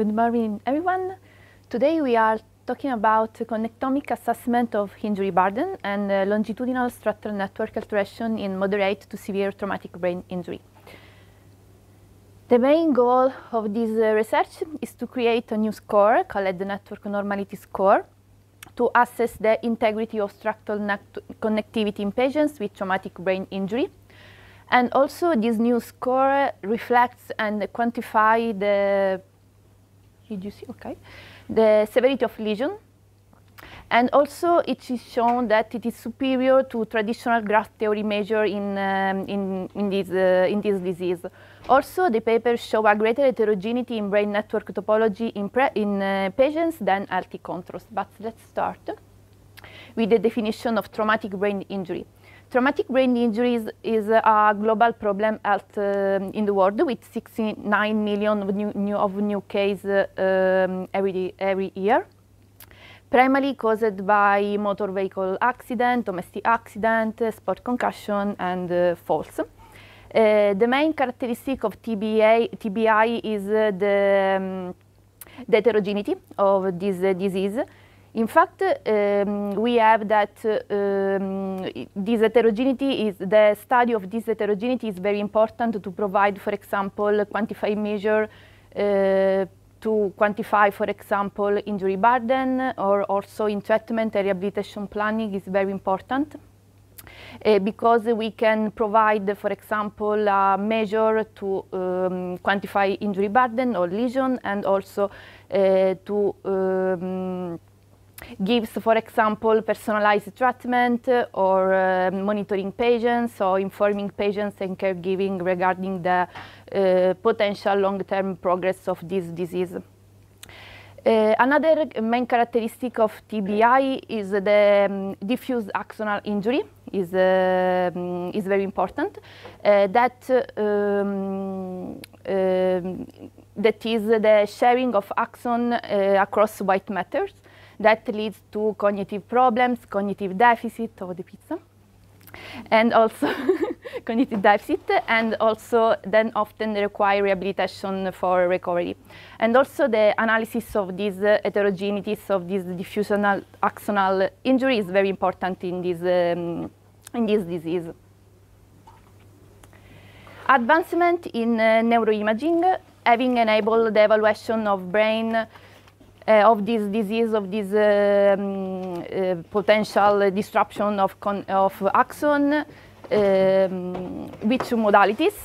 Good morning, everyone. Today we are talking about connectomic assessment of injury burden and uh, longitudinal structural network alteration in moderate to severe traumatic brain injury. The main goal of this uh, research is to create a new score called the network normality score to assess the integrity of structural connectivity in patients with traumatic brain injury. And also this new score reflects and quantifies the did you see? Okay. The severity of lesion. And also, it is shown that it is superior to traditional graph theory measure in, um, in, in, this, uh, in this disease. Also, the papers show a greater heterogeneity in brain network topology in, in uh, patients than healthy controls. But let's start with the definition of traumatic brain injury. Traumatic brain injuries is a global problem at, uh, in the world with 69 million of new, new, of new cases uh, um, every, every year, primarily caused by motor vehicle accident, domestic accident, uh, sport concussion and uh, falls. the main characteristic of TBA, TBI is the um, the heterogeneity of this uh, disease. In fact, um, we have that um, this heterogeneity is the study of this heterogeneity is very important to provide, for example, a quantify measure uh, to quantify, for example, injury burden or also in treatment and rehabilitation planning is very important. Uh, because we can provide, for example, a measure to um, quantify injury burden or lesion and also uh, to um, gives, for example, personalized treatment or uh, monitoring patients or informing patients and caregiving regarding the uh, potential long-term progress of this disease. Uh, another main characteristic of TBI is the um, diffuse axonal injury is, uh, mm, is very important. Uh, that, uh, um, um, that is the sharing of axon across white matters that leads to cognitive problems, cognitive deficit of the pizza, and also cognitive deficit, and also then often require rehabilitation for recovery. And also the analysis of these uh, heterogeneities of these diffusional axonal injury is very important in this, um, in this disease. Advancement in uh, neuroimaging having enabled the evaluation of brain uh, of this disease, of this um, uh, potential disruption of, of axon, um, modalities,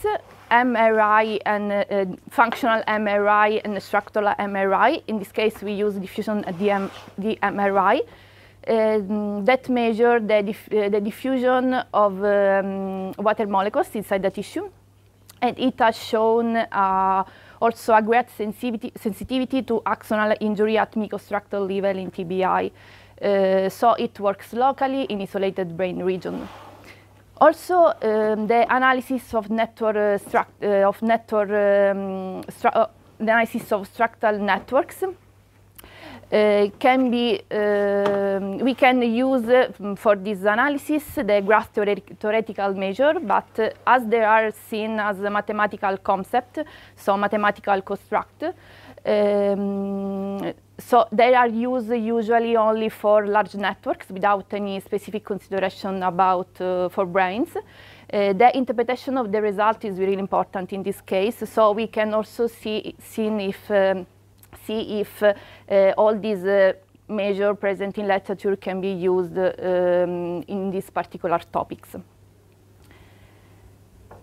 MRI and uh, uh functional MRI and structural MRI. In this case, we use diffusion DM, DMRI uh, um, that measure the, dif uh, the diffusion of um, water molecules inside the tissue. And it has shown also a great sensitivity, sensitivity to axonal injury at microstructural level in TBI. Uh, so it works locally in isolated brain region. Also, um, the analysis of network, uh, struct, uh, of network um, uh, analysis of structural networks uh, can be, um, we can use um, for this analysis the graph theoretical measure, but uh, as they are seen as a mathematical concept, so mathematical construct, um, so they are used usually only for large networks without any specific consideration about uh, for brains. Uh, the interpretation of the result is really important in this case. So we can also see, if um, see if uh, all these uh, measures present in literature can be used um, in these particular topics.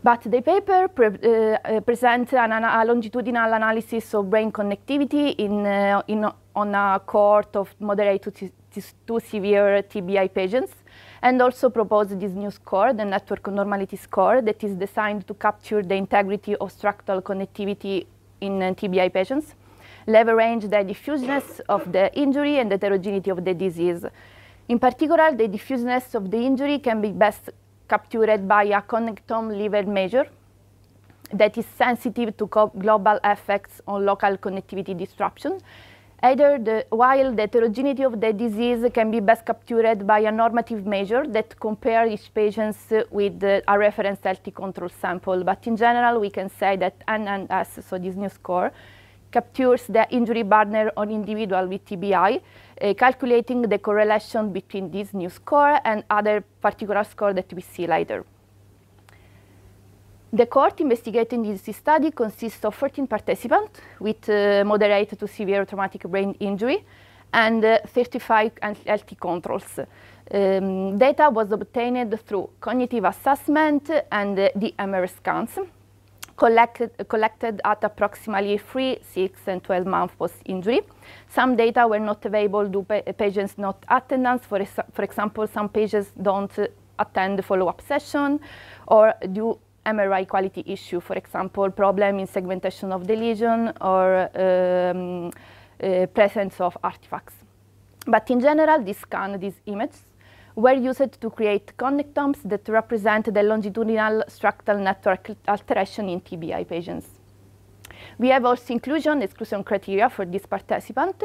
But the paper pre uh, uh presents an an a longitudinal analysis of brain connectivity in, uh, in, on a cohort of moderate to, to severe TBI patients and also proposed this new score, the network normality score, that is designed to capture the integrity of structural connectivity in uh, TBI patients leverage the diffuseness of the injury and the heterogeneity of the disease. In particular, the diffuseness of the injury can be best captured by a connectome level measure that is sensitive to global effects on local connectivity disruption. Either the, while the heterogeneity of the disease can be best captured by a normative measure that compares each patient with uh, a reference healthy control sample. But in general, we can say that NNS, so this new score, captures the injury burden on individual with TBI, uh, calculating the correlation between this new score and other particular score that we see later. The cohort investigating this study consists of 14 participants with uh, moderate to severe traumatic brain injury and uh, 35 healthy controls. Um, data was obtained through cognitive assessment and uh, the MR scans collected, collected at approximately 3, 6, and 12 months post-injury. Some data were not available due to patients not attendance. For, for example, some patients don't attend the follow-up session or due MRI quality issue, for example, problem in segmentation of the lesion or um, uh, presence of artifacts. But in general, this scan, these images, were used to create connectomes that represent the longitudinal structural network alteration in TBI patients. We have also inclusion exclusion criteria for this participant.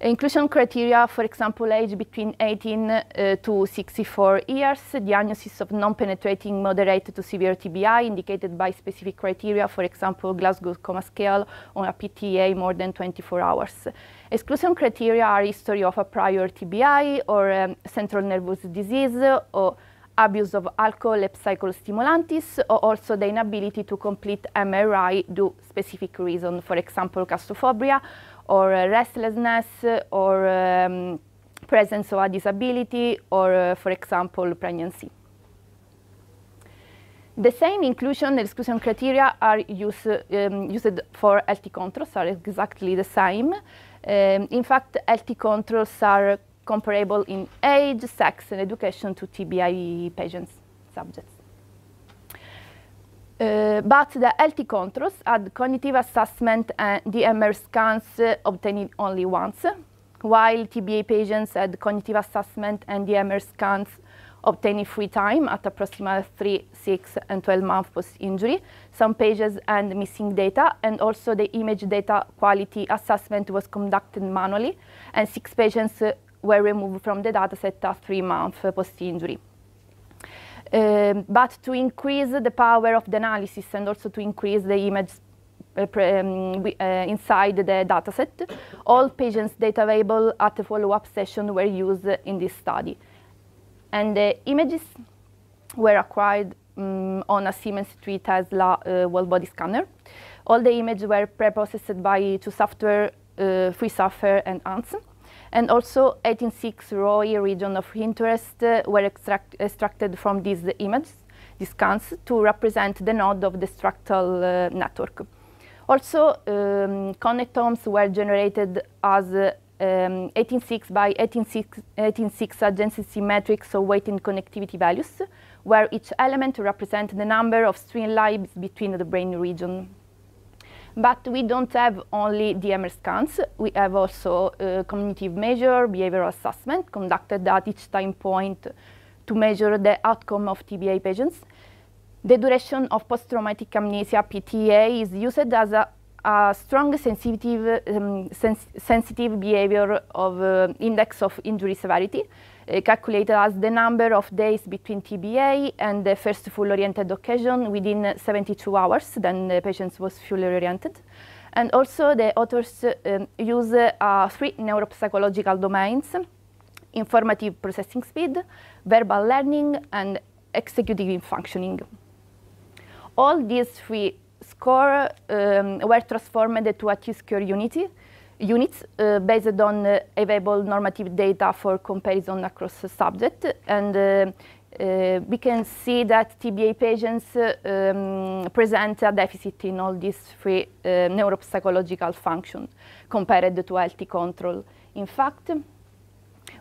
Inclusion criteria, for example, age between 18 uh, to 64 years, diagnosis of non-penetrating moderate to severe TBI indicated by specific criteria, for example, Glasgow Coma Scale on a PTA more than 24 hours. Exclusion criteria are history of a prior TBI or um, central nervous disease or abuse of alcohol and psychostimulantes or also the inability to complete MRI due specific reason, for example, claustrophobia or uh, restlessness or um, presence of a disability or, uh, for example, pregnancy. The same inclusion and exclusion criteria are use, um, used for LT controls, are exactly the same. Um, in fact, LT controls are comparable in age, sex, and education to TBI patients subjects. Uh, but the LT controls had cognitive assessment and DMR scans uh, obtained only once, while TBA patients had cognitive assessment and DMR scans obtained three times at approximately 3, 6, and 12 months post-injury, some pages and missing data, and also the image data quality assessment was conducted manually, and six patients uh, were removed from the dataset at three months uh, post-injury um, but to increase the power of the analysis and also to increase the image uh, um, we, uh, inside the dataset, all patients' data available at the follow-up session were used in this study. And the images were acquired um, on a Siemens 3 Tesla uh, whole-body scanner. All the images were pre-processed by two software, uh, software and Anson and also 186 ROI region of interest uh, were extract extracted from these images, these scans, to represent the node of the structural uh, network. Also, um, connectomes were generated as uh, um, 186 by 186, 186 adjacency matrix of weighted connectivity values, where each element represents the number of string lines between the brain region. But we don't have only DMR scans. We have also uh, cognitive measure, behavioral assessment conducted at each time point to measure the outcome of TBA patients. The duration of post-traumatic amnesia, PTA, is used as a a strong sensitive, um, sens sensitive behavior of uh, index of injury severity, uh, calculated as the number of days between TBA and the first full-oriented occasion within 72 hours, then the patient was fully-oriented. And also the authors um, use uh, three neuropsychological domains, informative processing speed, verbal learning, and executive functioning. All these three score um, were transformed to a T-square unity, units uh, based on uh, available normative data for comparison across the subject. And uh, uh, we can see that TBA patients uh, um, present a deficit in all these three uh, neuropsychological functions compared to healthy control. In fact,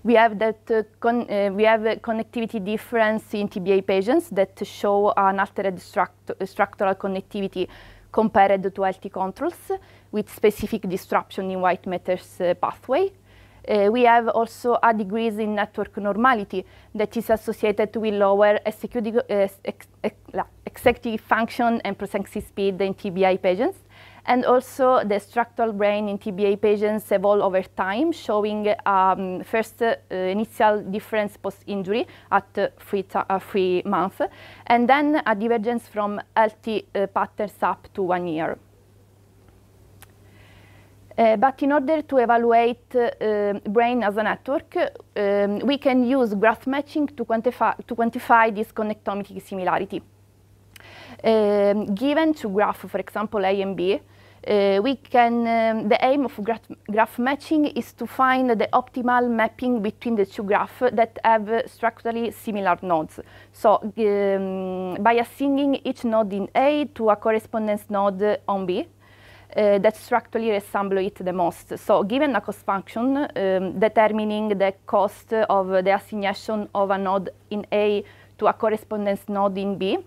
we have that uh, uh, we have a connectivity difference in TBA patients that show an altered struct structural connectivity compared to healthy controls with specific disruption in white matters uh, pathway. Uh, we have also a decrease in network normality that is associated with lower executive, uh, executive function and processing speed in TBI patients. And also the structural brain in TBA patients evolve over time, showing um, first uh, initial difference post-injury at uh, three, uh, three months, and then a divergence from healthy uh, patterns up to one year. Uh, but in order to evaluate uh, brain as a network, um, we can use graph matching to quantify, to quantify this connectomic similarity. Um, given two graphs, for example, A and B, uh, we can, um, the aim of graph, graph, matching is to find the optimal mapping between the two graphs that have structurally similar nodes. So um, by assigning each node in A to a correspondence node on B, uh, that structurally resemble it the most. So given a cost function, um, determining the cost of the assignation of a node in A to a correspondence node in B,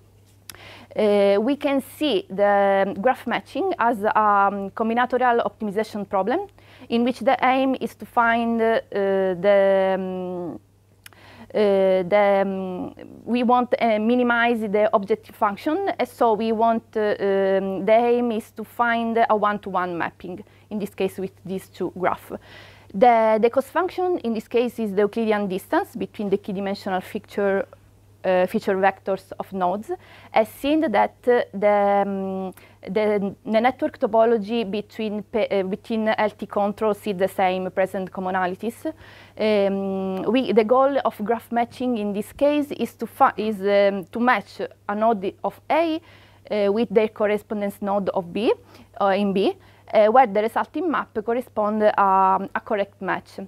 uh, we can see the um, graph matching as a um, combinatorial optimization problem in which the aim is to find uh, the um, uh, the, um, we want to uh, minimize the objective function, so we want uh, um, the aim is to find a one-to-one -one mapping, in this case with these two graphs. The, the cost function in this case is the Euclidean distance between the key-dimensional feature uh, feature vectors of nodes has seen that uh, the, um, the, the, network topology between, uh, between LT controls is the same present commonalities. Um, we, the goal of graph matching in this case is to, is, um, to match a node of A uh, with their correspondence node of B uh, in B, uh, where the resulting map corresponds um, a correct match.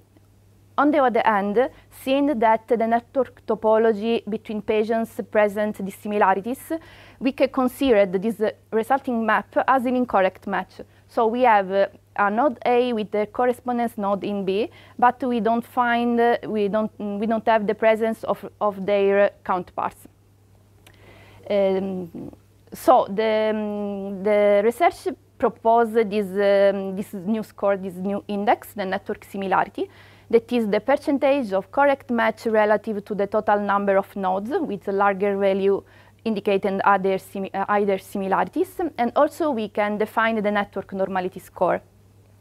On the other hand, seeing that the network topology between patients present dissimilarities, we can consider this resulting map as an incorrect match. So we have uh, a node A with the correspondence node in B, but we don't find, uh, we, don't, we don't have the presence of, of their counterparts. Um, so the, um, the research proposed this, um, this new score, this new index, the network similarity, that is the percentage of correct match relative to the total number of nodes with a larger value indicating other simi uh, either similarities. And also we can define the network normality score.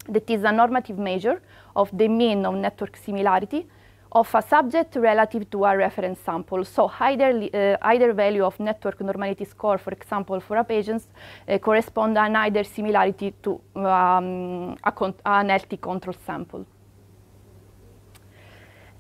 That is a normative measure of the mean of network similarity of a subject relative to a reference sample. So either, uh, either value of network normality score, for example, for a patient, uh, correspond an either similarity to um, a con an healthy control sample.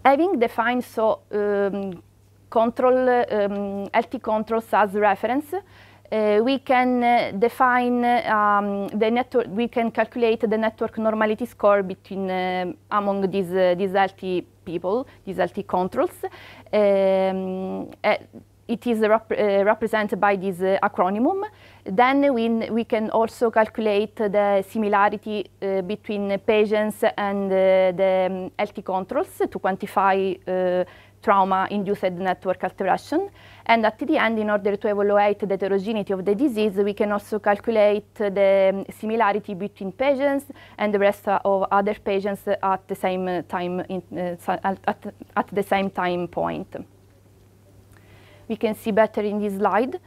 Having defined so um, control, um, LT controls as reference, uh, we can uh, define um, the network, we can calculate the network normality score between uh, among these, uh, these LT people, these LT controls. Um, uh, it is rep uh, represented by this uh, acronym. Then we, we can also calculate the similarity uh, between patients and the um, healthy controls to quantify trauma-induced network alteration. And at the end, in order to evaluate the heterogeneity of the disease, we can also calculate the um, similarity between patients and the rest of other patients at the same time, in, uh, at, at the same time point we can see better in this slide,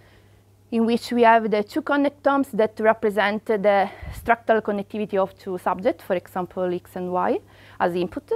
in which we have the two connectomes that represent the structural connectivity of two subjects, for example, X and Y, as input,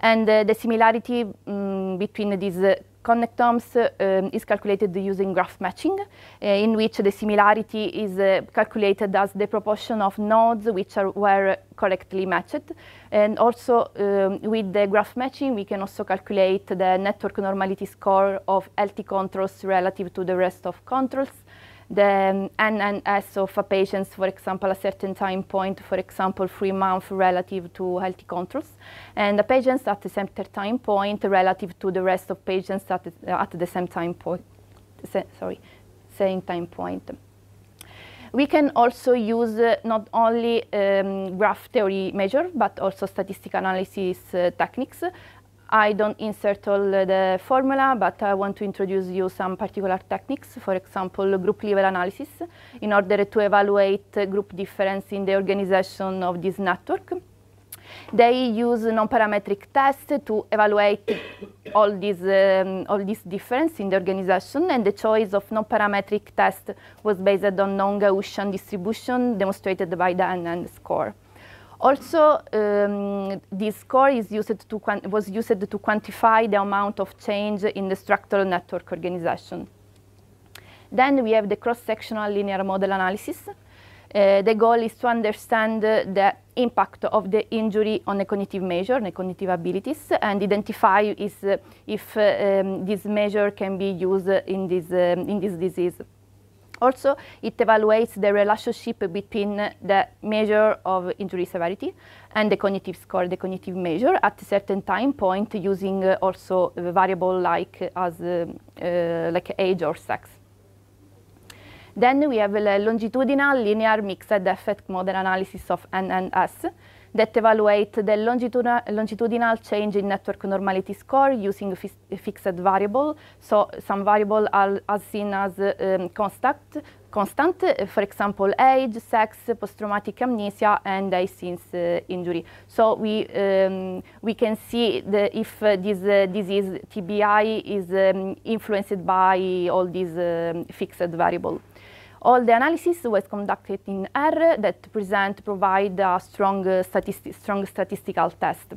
and uh, the similarity um, between these uh, connectomes um, is calculated using graph matching, uh, in which the similarity is uh, calculated as the proportion of nodes which are, were correctly matched. And also, um, with the graph matching, we can also calculate the network normality score of LT controls relative to the rest of controls the um, NNS of patients, for example, a certain time point, for example, three months relative to healthy controls, and the patients at the same time point relative to the rest of patients at the, at the same time point, sorry, same time point. We can also use uh, not only um, graph theory measure, but also statistical analysis uh, techniques I don't insert all the formula, but I want to introduce you some particular techniques, for example, group level analysis, in order to evaluate group difference in the organization of this network. They use non-parametric tests to evaluate all these um, all this difference in the organization, and the choice of non-parametric test was based on non-Gaussian distribution demonstrated by the NN score. Also, um, this score is used to was used to quantify the amount of change in the structural network organization. Then we have the cross-sectional linear model analysis. Uh, the goal is to understand uh, the impact of the injury on a cognitive measure, the cognitive abilities, and identify is, uh, if uh, um, this measure can be used in this, um, in this disease. Also, it evaluates the relationship between the measure of injury severity and the cognitive score, the cognitive measure, at a certain time point using uh, also a variable like as um, uh, like age or sex. Then we have a longitudinal linear mixed effect model analysis of NNS that evaluate the longitudinal, longitudinal change in network normality score using fixed variable. So some variable are as seen as um, constant, constant, for example, age, sex, post-traumatic amnesia, and age since uh, injury. So we um, we can see the, if uh, this uh, disease TBI is um, influenced by all these um, fixed variables. All the analysis was conducted in R that present provide a strong, uh, statisti strong statistical test.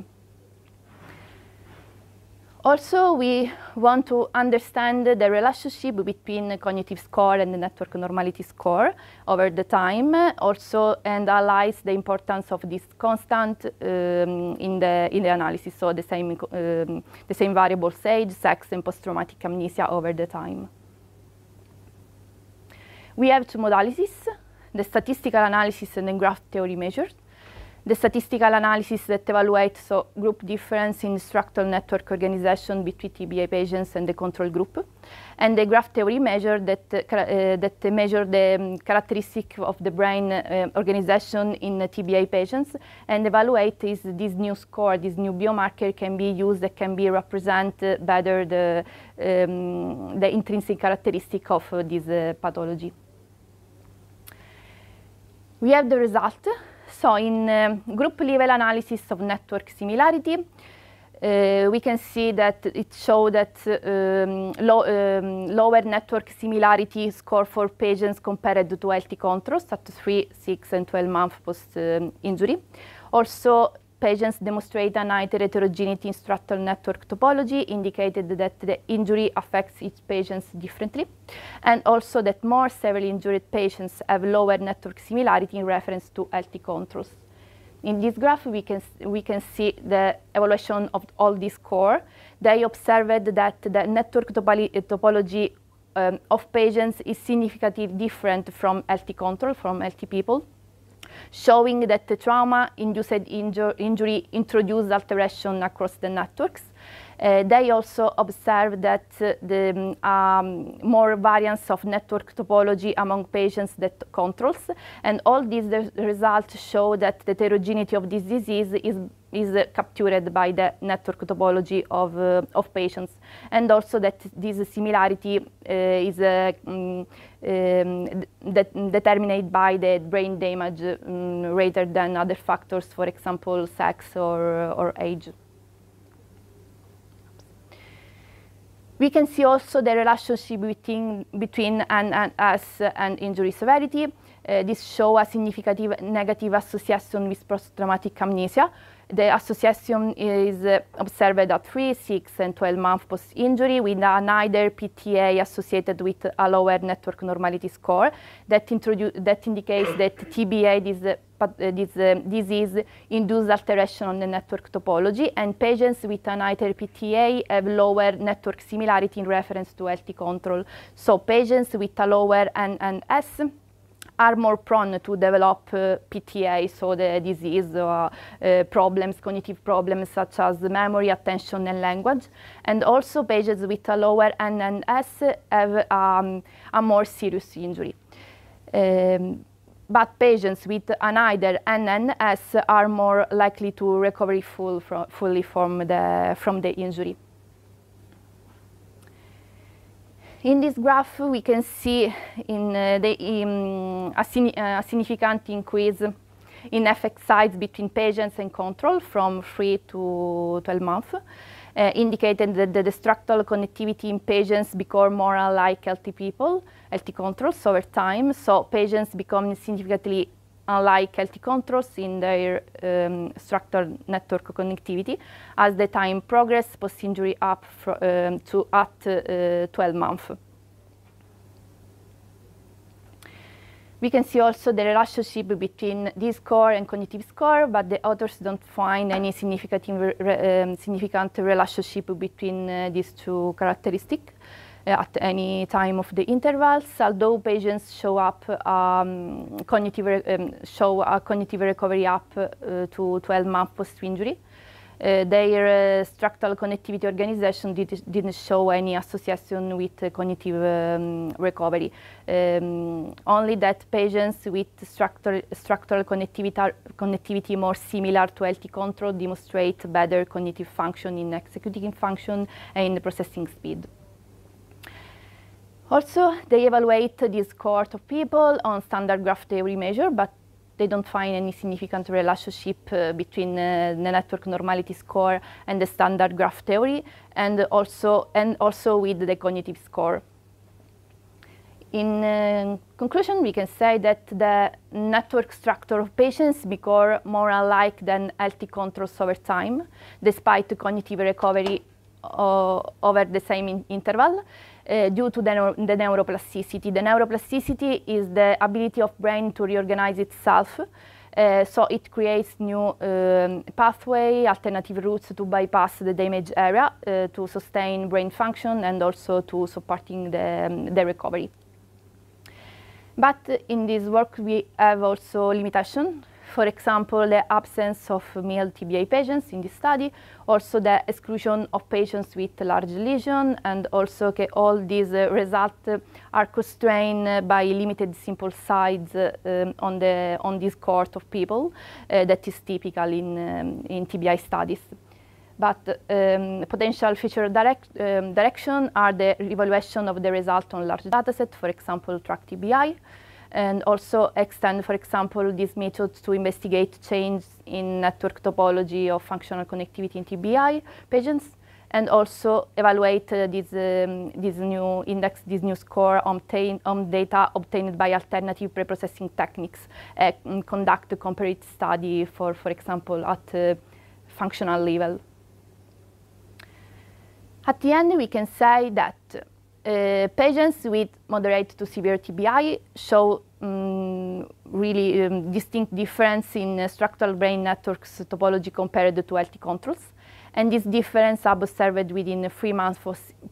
Also, we want to understand the relationship between cognitive score and the network normality score over the time, also and analyze the importance of this constant um, in, the, in the analysis, so the same, um, the same variables, age, sex, and post-traumatic amnesia over the time. We have two modalities, the statistical analysis and the graph theory measures. The statistical analysis that evaluates so group difference in structural network organization between TBA patients and the control group. And the graph theory measure that, uh, uh that measure the um, characteristic of the brain uh, organization in TBA patients and evaluate is this new score, this new biomarker can be used that can be represent better the, um, the intrinsic characteristic of uh, this uh, pathology we have the result. So in um, group level analysis of network similarity, uh, we can see that it showed that um, um, lower network similarity score for patients compared to healthy controls at 3, 6 and 12 months post um, injury. Also Patients demonstrate an heterogeneity in structural network topology, indicated that the injury affects each patient differently, and also that more severely injured patients have lower network similarity in reference to healthy controls. In this graph, we can, we can see the evolution of all these core. They observed that the network topology um, of patients is significantly different from healthy control, from healthy people showing that the trauma-induced injury introduces alteration across the networks. Uh, they also observe that uh, the um, um more variance of network topology among patients that controls. And all these the results show that the heterogeneity of this disease is is uh, captured by the network topology of, uh, of patients and also that this similarity uh, is uh, mm, um, determined by the brain damage um, rather than other factors, for example, sex or, or age. We can see also the relationship between, between an, an, us and injury severity. Uh, this show a significant negative association with post-traumatic amnesia, the association is uh, observed at 3, 6, and 12 months post-injury with neither PTA associated with a lower network normality score that, that indicates that TBA is uh, but uh, this uh, disease induced alteration on the network topology and patients with an ITER-PTA have lower network similarity in reference to healthy control. So patients with a lower NNS are more prone to develop uh, PTA, so the disease or uh, uh, problems, cognitive problems such as memory, attention and language. And also patients with a lower NNS have um, a more serious injury. Um, but patients with an either NNS are more likely to recover full from, fully from the, from the injury. In this graph, we can see in, uh, the, um, a, uh, a, significant increase in effect size between patients and control from 3 to 12 months, uh, indicating that the, the structural connectivity in patients become more like healthy people, healthy controls over time, so patients become significantly unlike healthy controls in their um, structured network connectivity, as the time progress post-injury up um, to at uh, 12 months. We can see also the relationship between this score and cognitive score, but the authors don't find any significant, um, significant relationship between uh, these two characteristics. Uh, at any time of the intervals, although patients show up um, cognitive um, show a cognitive recovery up uh, to 12 months post injury. Uh, their uh, structural connectivity organization did, not show any association with uh, cognitive um, recovery. Um, only that patients with structural, structural connectivity, connectivity more similar to LT control demonstrate better cognitive function in executing function and in processing speed. Also, they evaluate this cohort of people on standard graph theory measure, but they don't find any significant relationship uh, between uh, the network normality score and the standard graph theory, and also, and also with the cognitive score. In uh, conclusion, we can say that the network structure of patients become more alike than healthy controls over time, despite the cognitive recovery uh, over the same in interval uh, due to the, neuro the neuroplasticity. The neuroplasticity is the ability of brain to reorganize itself. Uh, so it creates new um, pathway, alternative routes to bypass the damaged area uh, to sustain brain function and also to supporting the, um, the recovery. But in this work we have also limitation for example, the absence of male TBI patients in the study, also the exclusion of patients with large lesion, and also okay, all these uh, results uh, are constrained uh, by limited sample size uh, um, on, the, on this cohort of people that is typical in, um, in TBI studies but um, potential future direct, um, direction are the evaluation of the result on large dataset, for example, TRACT-TBI, and also extend, for example, this method to investigate change in network topology of functional connectivity in TBI patients, and also evaluate uh, this, um, this new index, this new score on, on data obtained by alternative preprocessing techniques, uh, conduct a comparative study for, for example, at uh, functional level. At the end, we can say that uh, patients with moderate to severe TBI show um, really um, distinct difference in uh, structural brain networks topology compared to healthy controls. And this difference is observed within three months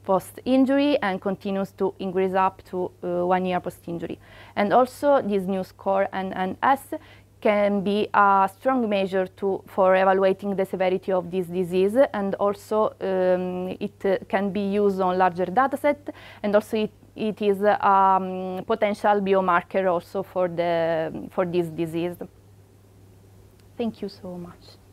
post-injury and continues to increase up to uh, one year post-injury. And also this new score, NNS, can be a strong measure to, for evaluating the severity of this disease and also um, it uh, can be used on larger dataset and also it, it is a um, potential biomarker also for, the, for this disease. Thank you so much.